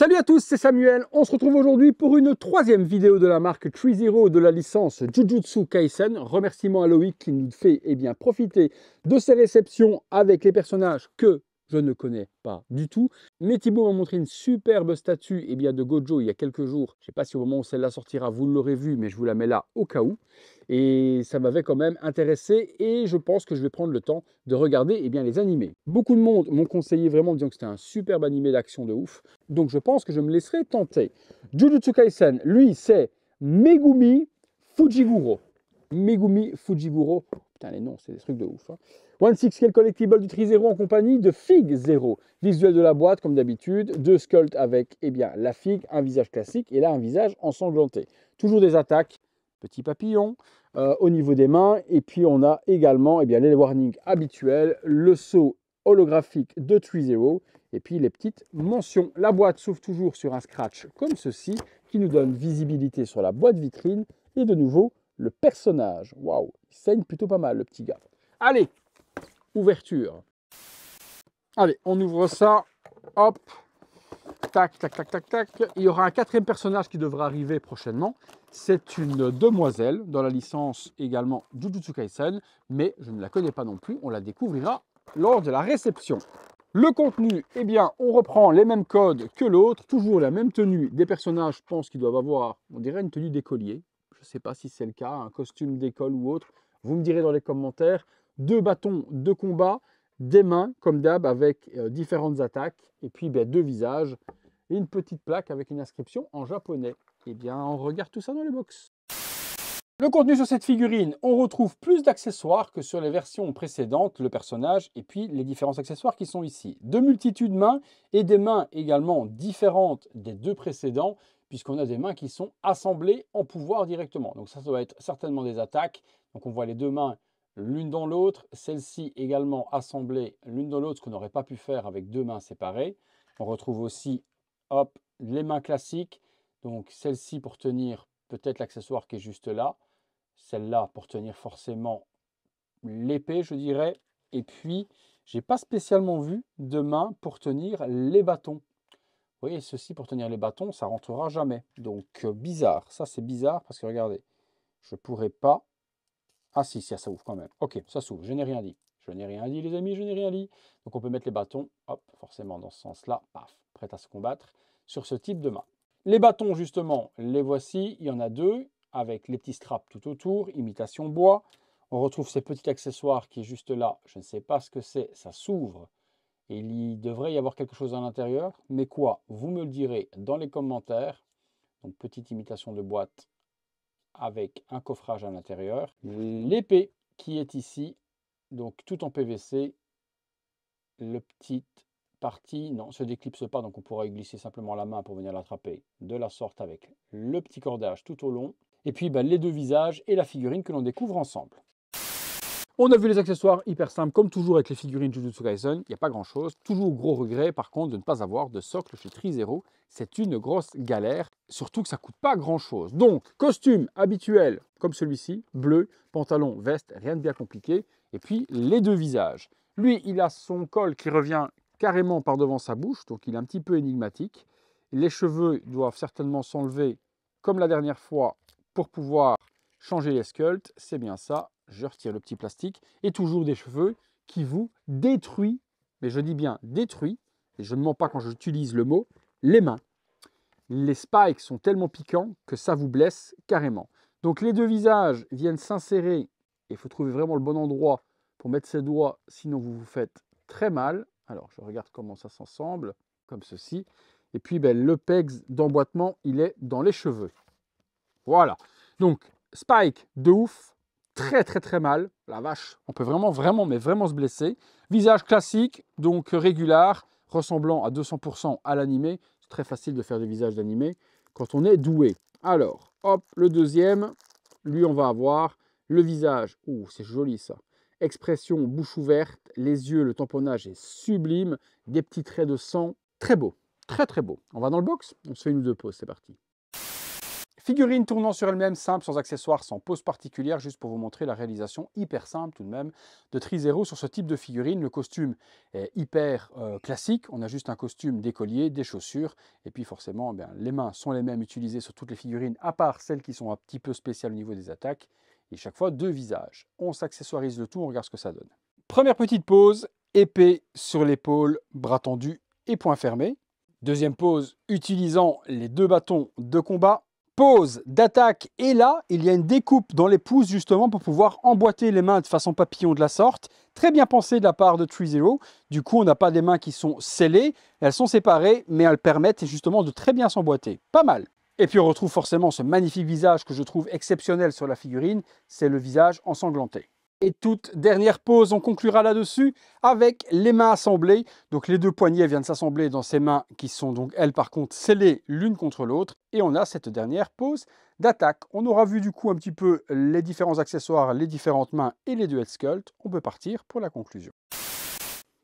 Salut à tous, c'est Samuel. On se retrouve aujourd'hui pour une troisième vidéo de la marque Tree Zero de la licence Jujutsu Kaisen. Remerciement à Loïc qui nous fait eh bien, profiter de ses réceptions avec les personnages que je ne connais pas du tout. Mais Thibaut m'a montré une superbe statue eh bien, de Gojo il y a quelques jours. Je ne sais pas si au moment où celle-là sortira, vous l'aurez vue, mais je vous la mets là au cas où et ça m'avait quand même intéressé et je pense que je vais prendre le temps de regarder eh bien, les animés. Beaucoup de monde m'ont conseillé vraiment en disant que c'était un superbe animé d'action de ouf, donc je pense que je me laisserai tenter. Jujutsu Kaisen, lui, c'est Megumi Fujiguro. Megumi Fujiguro, putain les noms, c'est des trucs de ouf. Hein. One Six Scale Collectible du Tri Zero en compagnie de Fig Zero. Visuel de la boîte, comme d'habitude. Deux sculpts avec eh bien, la figue, un visage classique et là un visage ensanglanté. Toujours des attaques petit papillon, euh, au niveau des mains. Et puis on a également et eh bien, les warnings habituels, le saut holographique de Zero et puis les petites mentions. La boîte s'ouvre toujours sur un scratch comme ceci qui nous donne visibilité sur la boîte vitrine et de nouveau le personnage. Waouh, il saigne plutôt pas mal le petit gars. Allez, ouverture. Allez, on ouvre ça. Hop, Tac, tac, tac, tac, tac. Il y aura un quatrième personnage qui devra arriver prochainement. C'est une demoiselle dans la licence également Jujutsu Kaisen, mais je ne la connais pas non plus. On la découvrira lors de la réception. Le contenu, eh bien, on reprend les mêmes codes que l'autre, toujours la même tenue des personnages. Je pense qu'ils doivent avoir, on dirait, une tenue d'écolier. Je ne sais pas si c'est le cas, un costume d'école ou autre. Vous me direz dans les commentaires. Deux bâtons de combat, des mains, comme d'hab, avec euh, différentes attaques, et puis ben, deux visages et une petite plaque avec une inscription en japonais. Eh bien, on regarde tout ça dans les box. Le contenu sur cette figurine, on retrouve plus d'accessoires que sur les versions précédentes, le personnage et puis les différents accessoires qui sont ici. De multitudes de mains et des mains également différentes des deux précédents puisqu'on a des mains qui sont assemblées en pouvoir directement. Donc ça, ça doit être certainement des attaques. Donc on voit les deux mains l'une dans l'autre, celle-ci également assemblée l'une dans l'autre, ce qu'on n'aurait pas pu faire avec deux mains séparées. On retrouve aussi hop, les mains classiques. Donc celle-ci pour tenir peut-être l'accessoire qui est juste là. Celle-là pour tenir forcément l'épée, je dirais. Et puis, j'ai pas spécialement vu de main pour tenir les bâtons. Vous voyez, ceci pour tenir les bâtons, ça rentrera jamais. Donc euh, bizarre, ça c'est bizarre parce que regardez, je pourrais pas. Ah si, si, ah, ça ouvre quand même. Ok, ça s'ouvre, je n'ai rien dit. Je n'ai rien dit les amis, je n'ai rien dit. Donc on peut mettre les bâtons, hop, forcément dans ce sens-là, paf prêt à se combattre sur ce type de main. Les bâtons, justement, les voici. Il y en a deux avec les petits straps tout autour, imitation bois. On retrouve ces petits accessoires qui est juste là. Je ne sais pas ce que c'est, ça s'ouvre. Et il devrait y avoir quelque chose à l'intérieur. Mais quoi Vous me le direz dans les commentaires. Donc petite imitation de boîte avec un coffrage à l'intérieur. L'épée qui est ici, donc tout en PVC. Le petit partie, non, se déclipse pas, donc on pourra y glisser simplement la main pour venir l'attraper de la sorte avec le petit cordage tout au long. Et puis ben, les deux visages et la figurine que l'on découvre ensemble. On a vu les accessoires hyper simples, comme toujours avec les figurines Jujutsu Kaisen, il n'y a pas grand chose. Toujours gros regret par contre de ne pas avoir de socle chez Trizero, c'est une grosse galère, surtout que ça coûte pas grand chose. Donc, costume habituel comme celui-ci, bleu, pantalon, veste, rien de bien compliqué, et puis les deux visages. Lui, il a son col qui revient carrément par devant sa bouche, donc il est un petit peu énigmatique. Les cheveux doivent certainement s'enlever comme la dernière fois pour pouvoir changer les sculptes. C'est bien ça, je retire le petit plastique. Et toujours des cheveux qui vous détruisent, mais je dis bien détruit, et je ne mens pas quand j'utilise le mot, les mains. Les spikes sont tellement piquants que ça vous blesse carrément. Donc les deux visages viennent s'insérer, et il faut trouver vraiment le bon endroit pour mettre ses doigts, sinon vous vous faites très mal. Alors, je regarde comment ça s'ensemble, comme ceci. Et puis, ben, le peg d'emboîtement, il est dans les cheveux. Voilà. Donc, spike de ouf, très très très mal. La vache, on peut vraiment, vraiment, mais vraiment se blesser. Visage classique, donc régulier, ressemblant à 200% à l'animé. C'est très facile de faire des visages d'animé quand on est doué. Alors, hop, le deuxième, lui, on va avoir le visage. Oh, c'est joli ça. Expression bouche ouverte, les yeux, le tamponnage est sublime, des petits traits de sang, très beau, très très beau. On va dans le box, on se fait une ou deux pauses, c'est parti. Figurine tournant sur elle-même, simple, sans accessoires, sans pose particulière, juste pour vous montrer la réalisation hyper simple tout de même de Trizero sur ce type de figurine. Le costume est hyper euh, classique, on a juste un costume, des des chaussures, et puis forcément eh bien, les mains sont les mêmes utilisées sur toutes les figurines, à part celles qui sont un petit peu spéciales au niveau des attaques, et chaque fois deux visages. On s'accessoirise le tout, on regarde ce que ça donne. Première petite pause, épée sur l'épaule, bras tendu et poing fermé. Deuxième pause, utilisant les deux bâtons de combat. Pause d'attaque et là, il y a une découpe dans les pouces justement pour pouvoir emboîter les mains de façon papillon de la sorte. Très bien pensé de la part de Tree Zero. Du coup, on n'a pas des mains qui sont scellées, elles sont séparées, mais elles permettent justement de très bien s'emboîter. Pas mal. Et puis on retrouve forcément ce magnifique visage que je trouve exceptionnel sur la figurine, c'est le visage ensanglanté. Et toute dernière pause, on conclura là-dessus avec les mains assemblées. Donc les deux poignées viennent s'assembler dans ces mains qui sont donc elles par contre scellées l'une contre l'autre. Et on a cette dernière pause d'attaque. On aura vu du coup un petit peu les différents accessoires, les différentes mains et les deux sculpt. On peut partir pour la conclusion.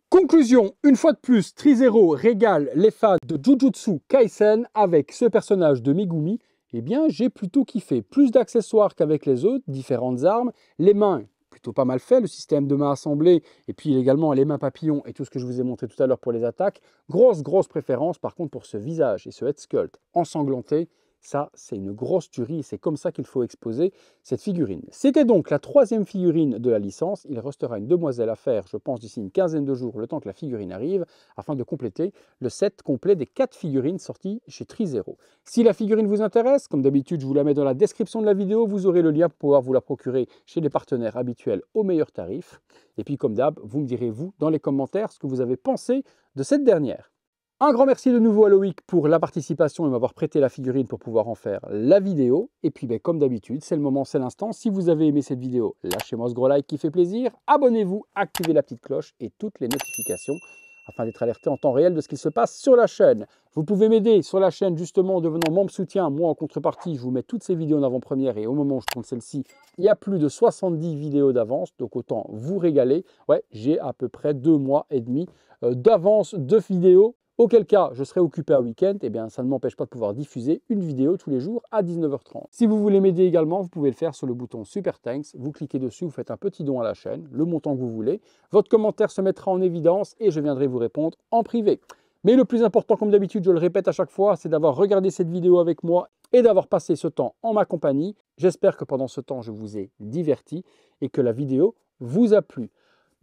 Conclusion, une fois de plus, Trizero régale les fans de Jujutsu Kaisen avec ce personnage de Megumi eh bien j'ai plutôt kiffé. Plus d'accessoires qu'avec les autres, différentes armes, les mains plutôt pas mal fait, le système de main assemblée, et puis également les mains papillons et tout ce que je vous ai montré tout à l'heure pour les attaques. Grosse, grosse préférence par contre pour ce visage et ce head sculpt ensanglanté ça, c'est une grosse tuerie, c'est comme ça qu'il faut exposer cette figurine. C'était donc la troisième figurine de la licence. Il restera une demoiselle à faire, je pense, d'ici une quinzaine de jours, le temps que la figurine arrive, afin de compléter le set complet des quatre figurines sorties chez Trizero. Si la figurine vous intéresse, comme d'habitude, je vous la mets dans la description de la vidéo, vous aurez le lien pour pouvoir vous la procurer chez les partenaires habituels au meilleur tarif. Et puis, comme d'hab, vous me direz, vous, dans les commentaires, ce que vous avez pensé de cette dernière. Un grand merci de nouveau à Loïc pour la participation et m'avoir prêté la figurine pour pouvoir en faire la vidéo. Et puis ben, comme d'habitude, c'est le moment, c'est l'instant. Si vous avez aimé cette vidéo, lâchez-moi ce gros like qui fait plaisir. Abonnez-vous, activez la petite cloche et toutes les notifications afin d'être alerté en temps réel de ce qui se passe sur la chaîne. Vous pouvez m'aider sur la chaîne justement en devenant membre soutien. Moi en contrepartie, je vous mets toutes ces vidéos en avant-première et au moment où je tourne celle-ci, il y a plus de 70 vidéos d'avance, donc autant vous régaler. Ouais, j'ai à peu près deux mois et demi euh, d'avance de vidéos Auquel cas, je serai occupé un week-end, et eh bien ça ne m'empêche pas de pouvoir diffuser une vidéo tous les jours à 19h30. Si vous voulez m'aider également, vous pouvez le faire sur le bouton Super Thanks. Vous cliquez dessus, vous faites un petit don à la chaîne, le montant que vous voulez. Votre commentaire se mettra en évidence et je viendrai vous répondre en privé. Mais le plus important, comme d'habitude, je le répète à chaque fois, c'est d'avoir regardé cette vidéo avec moi et d'avoir passé ce temps en ma compagnie. J'espère que pendant ce temps, je vous ai diverti et que la vidéo vous a plu.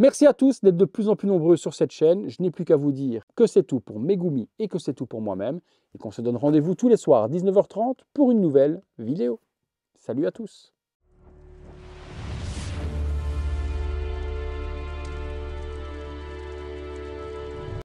Merci à tous d'être de plus en plus nombreux sur cette chaîne. Je n'ai plus qu'à vous dire que c'est tout pour Megumi et que c'est tout pour moi-même et qu'on se donne rendez-vous tous les soirs à 19h30 pour une nouvelle vidéo. Salut à tous